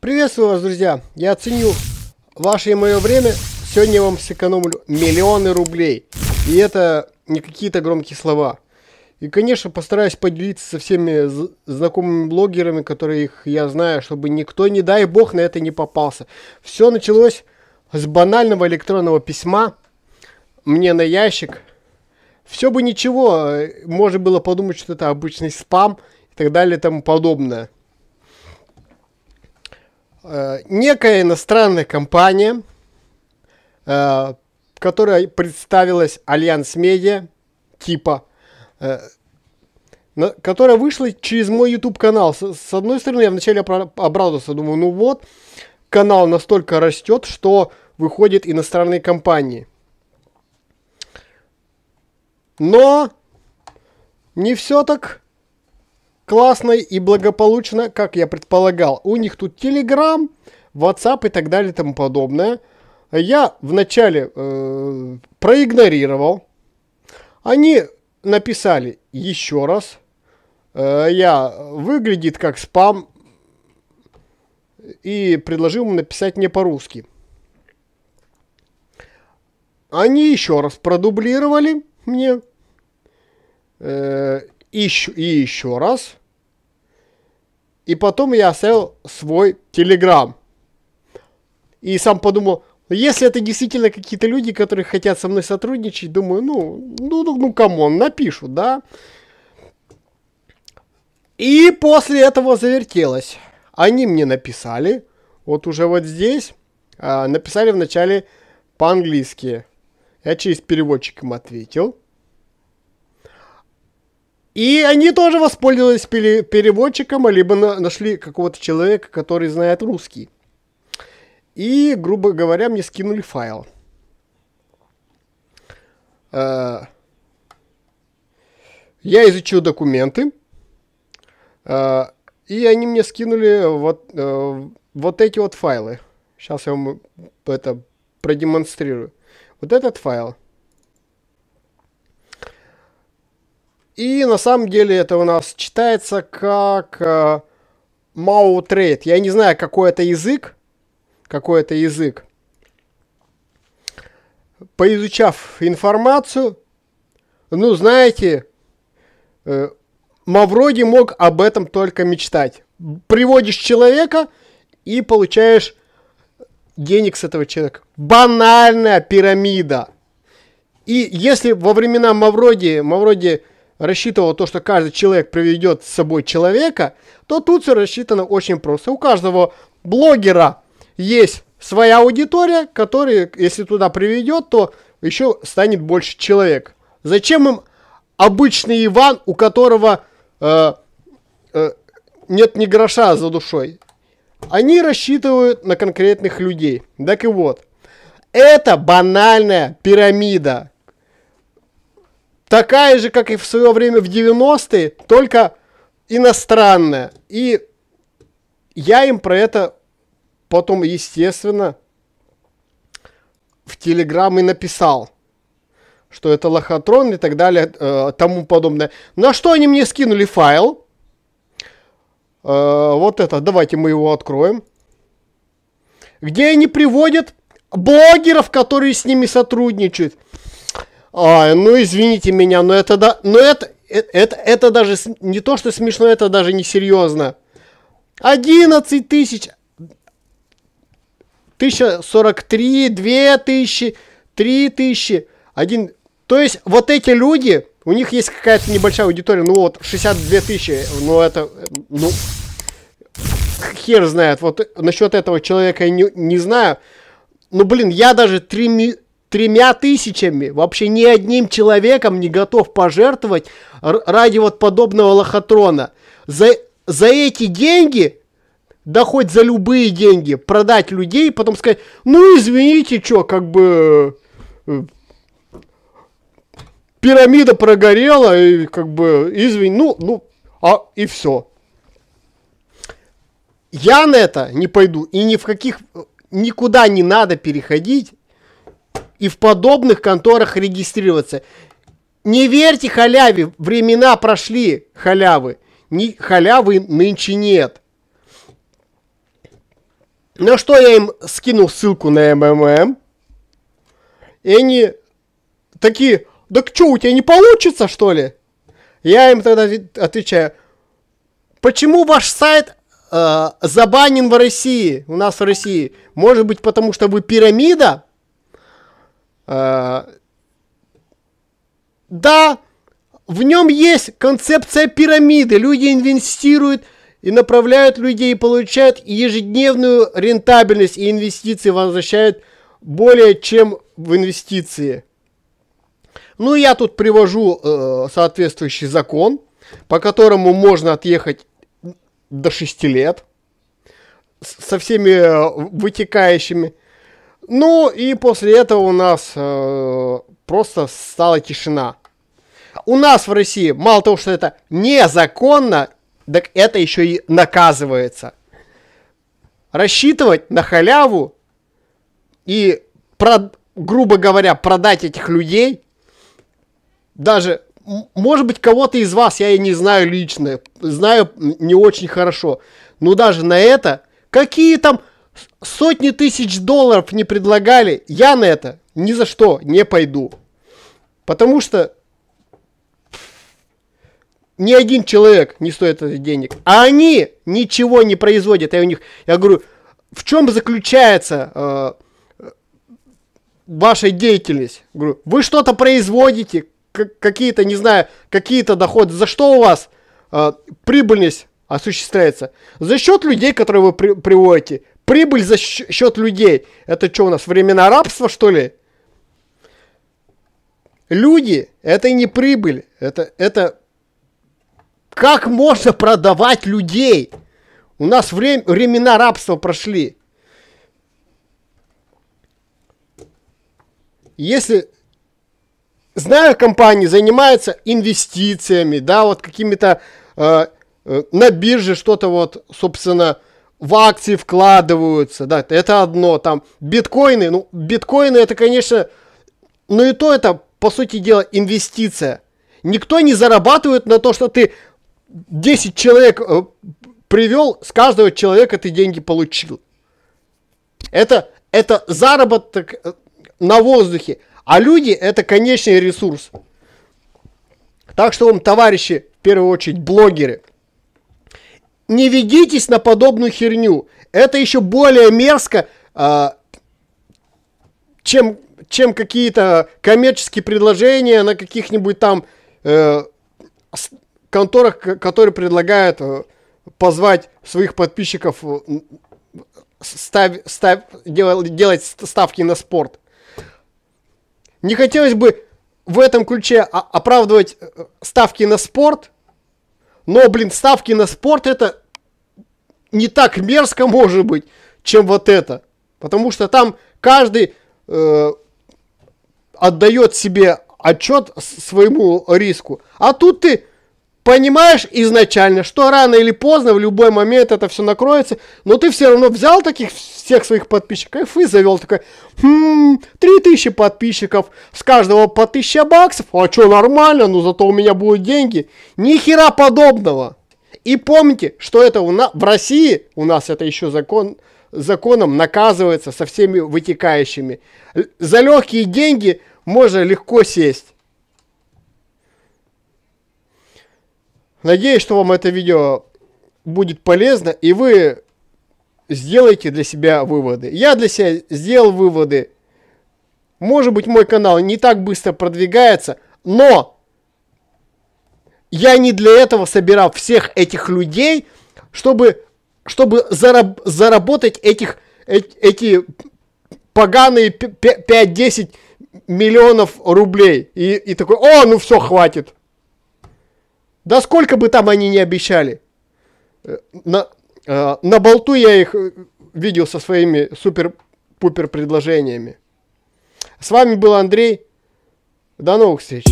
Приветствую вас, друзья. Я оценю ваше и мое время. Сегодня я вам сэкономлю миллионы рублей. И это не какие-то громкие слова. И, конечно, постараюсь поделиться со всеми знакомыми блогерами, которые их я знаю, чтобы никто, не дай бог, на это не попался. Все началось с банального электронного письма мне на ящик. Все бы ничего, э, можно было подумать, что это обычный спам и так далее и тому подобное. Э, некая иностранная компания, э, которая представилась Альянс Медиа, типа, э, которая вышла через мой YouTube канал. С одной стороны, я вначале обрадовался, думаю, ну вот, канал настолько растет, что выходит иностранные компании. Но не все так классно и благополучно, как я предполагал. У них тут Telegram, WhatsApp и так далее и тому подобное. Я вначале э, проигнорировал. Они написали еще раз. Э, я выглядит как спам и предложил им написать мне по-русски. Они еще раз продублировали мне. Э, и еще раз. И потом я оставил свой телеграм. И сам подумал, если это действительно какие-то люди, которые хотят со мной сотрудничать, думаю, ну, ну, ну, ну, камон, напишу, да. И после этого завертелось. Они мне написали, вот уже вот здесь, а, написали вначале по-английски. Я через переводчик им ответил. И они тоже воспользовались переводчиком, либо нашли какого-то человека, который знает русский. И, грубо говоря, мне скинули файл. Э, я изучил документы, э, и они мне скинули вот, э, вот эти вот файлы. Сейчас я вам это продемонстрирую. Вот этот файл – И на самом деле это у нас читается как э, Mao Я не знаю, какой это язык. Какой это язык. Поизучав информацию, ну, знаете, э, Мавроди мог об этом только мечтать. Приводишь человека и получаешь денег с этого человека. Банальная пирамида. И если во времена Мавроди, Мавроди рассчитывал то, что каждый человек приведет с собой человека, то тут все рассчитано очень просто. У каждого блогера есть своя аудитория, которая, если туда приведет, то еще станет больше человек. Зачем им обычный Иван, у которого э, э, нет ни гроша за душой? Они рассчитывают на конкретных людей. Так и вот, это банальная пирамида, такая же, как и в свое время в 90-е, только иностранная. И я им про это потом, естественно, в Телеграм и написал, что это лохотрон и так далее, э, тому подобное. На что они мне скинули файл. Э, вот это, давайте мы его откроем. Где они приводят блогеров, которые с ними сотрудничают. А, ну извините меня, но это да, но это, э, это, это даже не то, что смешно, это даже не серьезно. 11 тысяч, 1043, 2000, 3000, один. То есть вот эти люди, у них есть какая-то небольшая аудитория, ну вот 62 тысячи, ну это, ну, хер знает, вот насчет этого человека я не, не знаю. Ну блин, я даже 3, тремя тысячами, вообще ни одним человеком не готов пожертвовать ради вот подобного лохотрона. За, за эти деньги, да хоть за любые деньги, продать людей, потом сказать, ну извините, что, как бы э, пирамида прогорела, и как бы, извини, ну, ну, а, и все. Я на это не пойду, и ни в каких, никуда не надо переходить, и в подобных конторах регистрироваться. Не верьте халяве, времена прошли халявы. Ни, халявы нынче нет. На что я им скинул ссылку на МММ. И они такие, да что, у тебя не получится, что ли? Я им тогда отвечаю, почему ваш сайт э, забанен в России, у нас в России? Может быть, потому что вы пирамида? Э, да, в нем есть концепция пирамиды. Люди инвестируют и направляют людей, получают ежедневную рентабельность и инвестиции возвращают более чем в инвестиции. Ну, я тут привожу э, соответствующий закон, по которому можно отъехать до 6 лет со всеми э, вытекающими. Ну и после этого у нас э, просто стала тишина. У нас в России мало того, что это незаконно, так это еще и наказывается. Рассчитывать на халяву и, прод, грубо говоря, продать этих людей, даже, может быть, кого-то из вас я и не знаю лично, знаю не очень хорошо, но даже на это, какие там Сотни тысяч долларов не предлагали. Я на это ни за что не пойду. Потому что ни один человек не стоит этих денег. А они ничего не производят. Я, у них, я говорю, в чем заключается э, ваша деятельность? Говорю, вы что-то производите, какие-то, не знаю, какие-то доходы. За что у вас э, прибыльность осуществляется? За счет людей, которые вы при приводите. Прибыль за счет людей. Это что у нас, времена рабства, что ли? Люди, это и не прибыль. Это, это как можно продавать людей? У нас время, времена рабства прошли. Если знаю компании занимаются инвестициями, да, вот какими-то э, э, на бирже что-то вот, собственно, э, в акции вкладываются, да, это одно, там, биткоины, ну, биткоины это, конечно, ну и то это, по сути дела, инвестиция. Никто не зарабатывает на то, что ты 10 человек э, привел, с каждого человека ты деньги получил. Это, это заработок э, на воздухе, а люди это конечный ресурс. Так что вам, товарищи, в первую очередь блогеры, не ведитесь на подобную херню. Это еще более мерзко, а, чем, чем какие-то коммерческие предложения на каких-нибудь там э, конторах, которые предлагают э, позвать своих подписчиков став, э, став, дел, делать ставки на спорт. Не хотелось бы в этом ключе а, оправдывать э, ставки на спорт, но, блин, ставки на спорт это не так мерзко может быть, чем вот это. Потому что там каждый э, отдает себе отчет своему риску. А тут ты понимаешь изначально, что рано или поздно, в любой момент это все накроется, но ты все равно взял таких всех своих подписчиков и завел такой, хм, 3000 подписчиков, с каждого по 1000 баксов, а что, нормально, ну зато у меня будут деньги. Ни хера подобного. И помните, что это у нас, в России, у нас это еще закон, законом наказывается со всеми вытекающими. За легкие деньги можно легко сесть. Надеюсь, что вам это видео будет полезно и вы сделаете для себя выводы. Я для себя сделал выводы. Может быть мой канал не так быстро продвигается, но я не для этого собирал всех этих людей, чтобы, чтобы зараб заработать этих, э эти поганые 5-10 миллионов рублей. И, и такой, о, ну все, хватит. Да сколько бы там они не обещали. Э, на, э, на болту я их э, видел со своими супер-пупер предложениями. С вами был Андрей. До новых встреч.